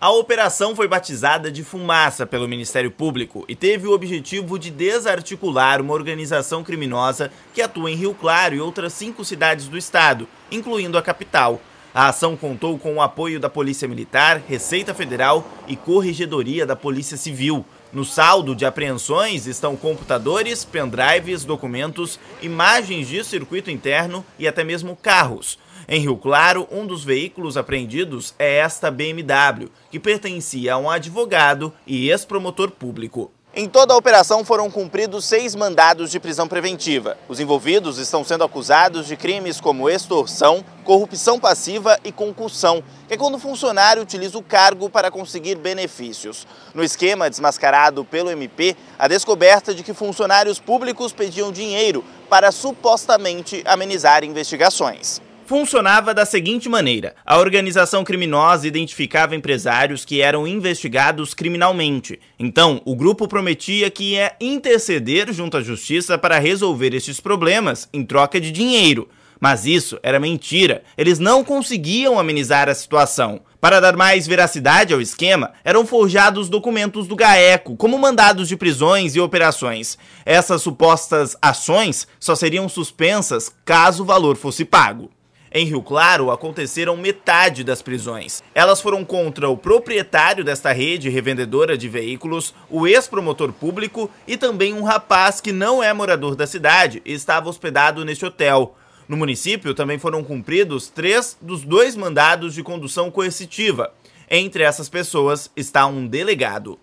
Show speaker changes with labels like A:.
A: A operação foi batizada de Fumaça pelo Ministério Público e teve o objetivo de desarticular uma organização criminosa que atua em Rio Claro e outras cinco cidades do estado, incluindo a capital. A ação contou com o apoio da Polícia Militar, Receita Federal e Corregedoria da Polícia Civil. No saldo de apreensões estão computadores, pendrives, documentos, imagens de circuito interno e até mesmo carros. Em Rio Claro, um dos veículos apreendidos é esta BMW, que pertencia a um advogado e ex-promotor público. Em toda a operação foram cumpridos seis mandados de prisão preventiva. Os envolvidos estão sendo acusados de crimes como extorsão, corrupção passiva e concussão, que é quando o funcionário utiliza o cargo para conseguir benefícios. No esquema desmascarado pelo MP, a descoberta de que funcionários públicos pediam dinheiro para supostamente amenizar investigações funcionava da seguinte maneira: a organização criminosa identificava empresários que eram investigados criminalmente. Então, o grupo prometia que ia interceder junto à justiça para resolver esses problemas em troca de dinheiro. Mas isso era mentira. Eles não conseguiam amenizar a situação. Para dar mais veracidade ao esquema, eram forjados documentos do GAECO, como mandados de prisões e operações. Essas supostas ações só seriam suspensas caso o valor fosse pago. Em Rio Claro, aconteceram metade das prisões. Elas foram contra o proprietário desta rede revendedora de veículos, o ex-promotor público e também um rapaz que não é morador da cidade e estava hospedado neste hotel. No município também foram cumpridos três dos dois mandados de condução coercitiva. Entre essas pessoas está um delegado.